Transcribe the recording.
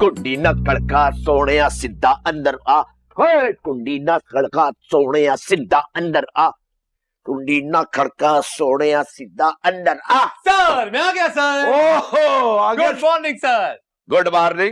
कुंडी ना खड़का सोने सिद्धा अंदर आ कुंडी ना खड़का सोने सिद्धा अंदर आ कुंडी ना खड़का सोने सिद्धा अंदर आ सर मैं आ गया सर ओहो good morning sir good morning